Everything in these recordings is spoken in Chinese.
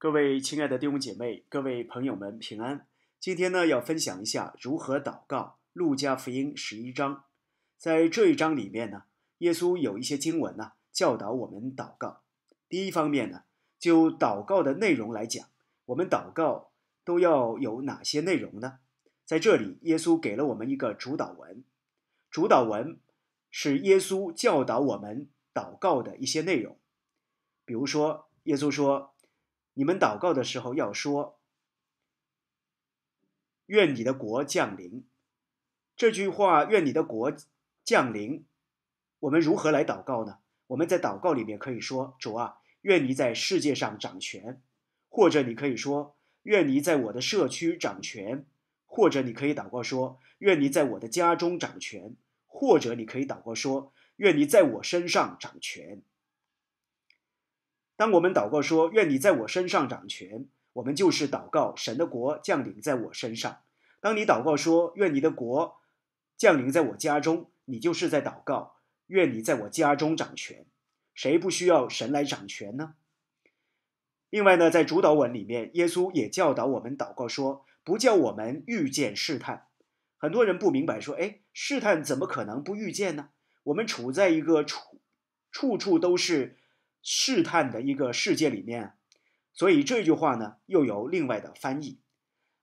各位亲爱的弟兄姐妹，各位朋友们，平安。今天呢，要分享一下如何祷告《路加福音》十一章。在这一章里面呢，耶稣有一些经文呢，教导我们祷告。第一方面呢，就祷告的内容来讲，我们祷告都要有哪些内容呢？在这里，耶稣给了我们一个主导文。主导文是耶稣教导我们祷告的一些内容。比如说，耶稣说。你们祷告的时候要说：“愿你的国降临。”这句话，“愿你的国降临。”我们如何来祷告呢？我们在祷告里面可以说：“主啊，愿你在世界上掌权。”或者你可以说：“愿你在我的社区掌权。”或者你可以祷告说：“愿你在我的家中掌权。”或者你可以祷告说：“愿你在我身上掌权。”当我们祷告说“愿你在我身上掌权”，我们就是祷告神的国降临在我身上。当你祷告说“愿你的国降临在我家中”，你就是在祷告“愿你在我家中掌权”。谁不需要神来掌权呢？另外呢，在主导文里面，耶稣也教导我们祷告说：“不叫我们遇见试探。”很多人不明白说：“哎，试探怎么可能不遇见呢？”我们处在一个处处处都是。试探的一个世界里面，所以这句话呢，又有另外的翻译。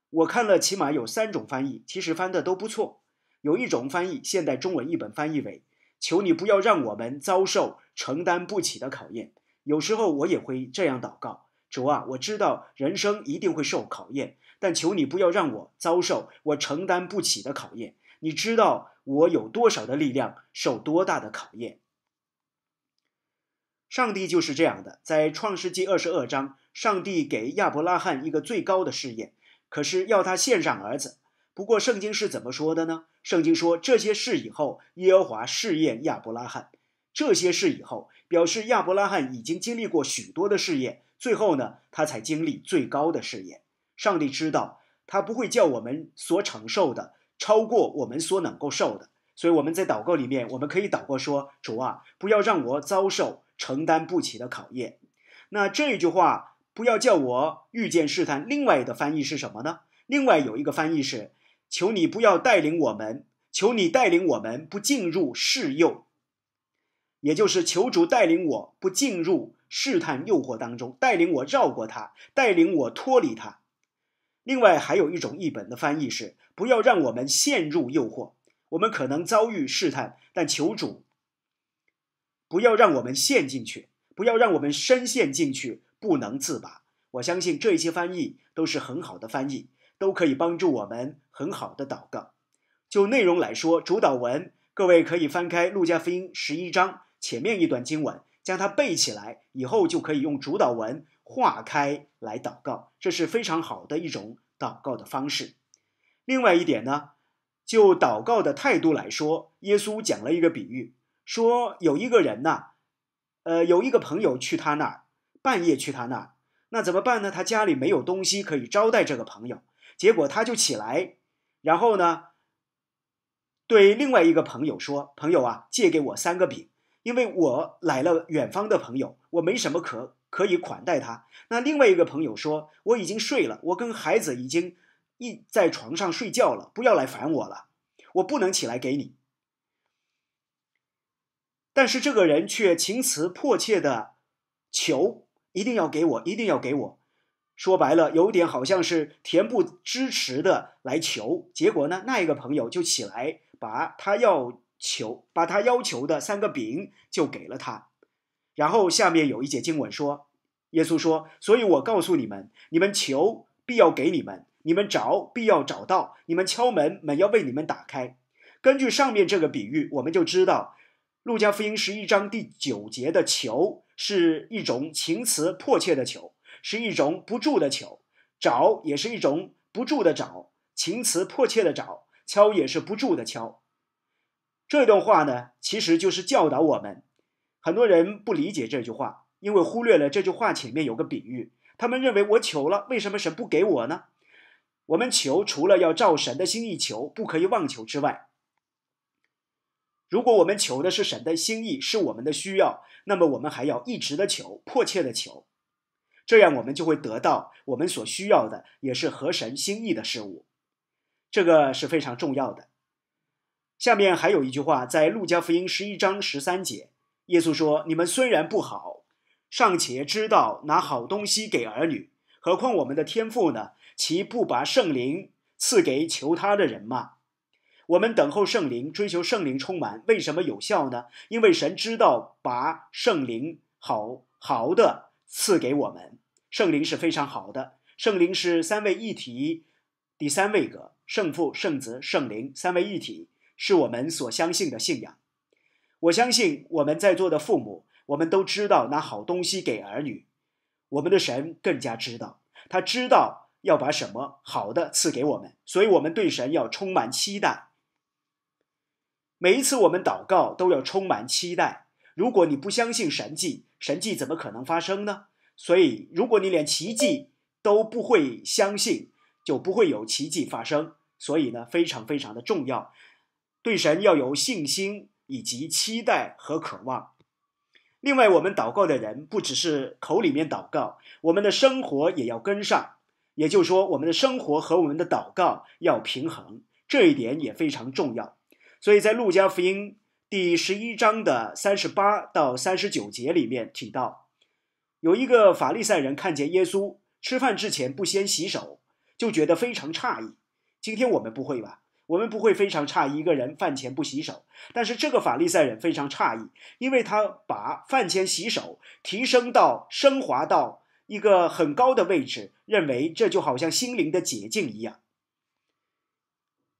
我看了起码有三种翻译，其实翻的都不错。有一种翻译，现代中文译本翻译为：“求你不要让我们遭受承担不起的考验。”有时候我也会这样祷告：“主啊，我知道人生一定会受考验，但求你不要让我遭受我承担不起的考验。你知道我有多少的力量，受多大的考验。”上帝就是这样的，在创世纪二十二章，上帝给亚伯拉罕一个最高的试验，可是要他献上儿子。不过圣经是怎么说的呢？圣经说这些事以后，耶和华试验亚伯拉罕；这些事以后，表示亚伯拉罕已经经历过许多的试验，最后呢，他才经历最高的试验。上帝知道，他不会叫我们所承受的超过我们所能够受的，所以我们在祷告里面，我们可以祷告说：“主啊，不要让我遭受。”承担不起的考验。那这句话不要叫我遇见试探。另外的翻译是什么呢？另外有一个翻译是：求你不要带领我们，求你带领我们不进入试诱，也就是求主带领我不进入试探诱惑当中，带领我绕过它，带领我脱离它。另外还有一种译本的翻译是：不要让我们陷入诱惑，我们可能遭遇试探，但求主。不要让我们陷进去，不要让我们深陷进去，不能自拔。我相信这些翻译都是很好的翻译，都可以帮助我们很好的祷告。就内容来说，主导文，各位可以翻开《路加福音》十一章前面一段经文，将它背起来，以后就可以用主导文化开来祷告，这是非常好的一种祷告的方式。另外一点呢，就祷告的态度来说，耶稣讲了一个比喻。说有一个人呐，呃，有一个朋友去他那儿，半夜去他那儿，那怎么办呢？他家里没有东西可以招待这个朋友，结果他就起来，然后呢，对另外一个朋友说：“朋友啊，借给我三个饼，因为我来了远方的朋友，我没什么可可以款待他。”那另外一个朋友说：“我已经睡了，我跟孩子已经一在床上睡觉了，不要来烦我了，我不能起来给你。”但是这个人却情辞迫切的求，一定要给我，一定要给我。说白了，有点好像是恬不知耻的来求。结果呢，那一个朋友就起来，把他要求，把他要求的三个饼就给了他。然后下面有一节经文说：“耶稣说，所以我告诉你们，你们求必要给你们，你们找必要找到，你们敲门，门要为你们打开。”根据上面这个比喻，我们就知道。路加福音十一章第九节的“求”是一种情辞迫切的求，是一种不住的求；找也是一种不住的找，情辞迫切的找；敲也是不住的敲。这段话呢，其实就是教导我们。很多人不理解这句话，因为忽略了这句话前面有个比喻。他们认为我求了，为什么神不给我呢？我们求，除了要照神的心意求，不可以妄求之外。如果我们求的是神的心意，是我们的需要，那么我们还要一直的求，迫切的求，这样我们就会得到我们所需要的，也是合神心意的事物。这个是非常重要的。下面还有一句话，在路加福音十一章十三节，耶稣说：“你们虽然不好，尚且知道拿好东西给儿女，何况我们的天父呢？岂不把圣灵赐给求他的人吗？”我们等候圣灵，追求圣灵充满，为什么有效呢？因为神知道把圣灵好好的赐给我们。圣灵是非常好的，圣灵是三位一体，第三位格，圣父、圣子、圣灵三位一体，是我们所相信的信仰。我相信我们在座的父母，我们都知道拿好东西给儿女，我们的神更加知道，他知道要把什么好的赐给我们，所以我们对神要充满期待。每一次我们祷告都要充满期待。如果你不相信神迹，神迹怎么可能发生呢？所以，如果你连奇迹都不会相信，就不会有奇迹发生。所以呢，非常非常的重要，对神要有信心以及期待和渴望。另外，我们祷告的人不只是口里面祷告，我们的生活也要跟上。也就是说，我们的生活和我们的祷告要平衡，这一点也非常重要。所以在《路加福音》第十一章的三十八到三十九节里面提到，有一个法利赛人看见耶稣吃饭之前不先洗手，就觉得非常诧异。今天我们不会吧？我们不会非常诧异一个人饭前不洗手。但是这个法利赛人非常诧异，因为他把饭前洗手提升到升华到一个很高的位置，认为这就好像心灵的捷径一样。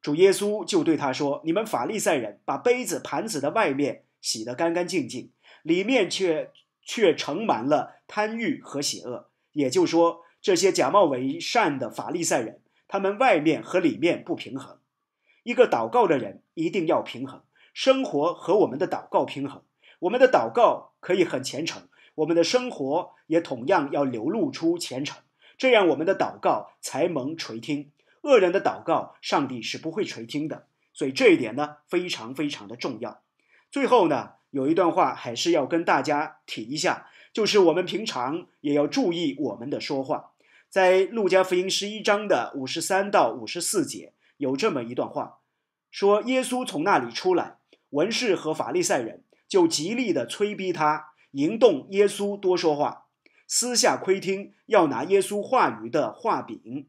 主耶稣就对他说：“你们法利赛人，把杯子盘子的外面洗得干干净净，里面却却盛满了贪欲和邪恶。也就是说，这些假冒伪善的法利赛人，他们外面和里面不平衡。一个祷告的人一定要平衡生活和我们的祷告平衡。我们的祷告可以很虔诚，我们的生活也同样要流露出虔诚，这样我们的祷告才蒙垂听。”恶人的祷告，上帝是不会垂听的，所以这一点呢，非常非常的重要。最后呢，有一段话还是要跟大家提一下，就是我们平常也要注意我们的说话。在路加福音十一章的五十三到五十四节，有这么一段话，说耶稣从那里出来，文士和法利赛人就极力的催逼他，引动耶稣多说话，私下窥听，要拿耶稣话语的话柄。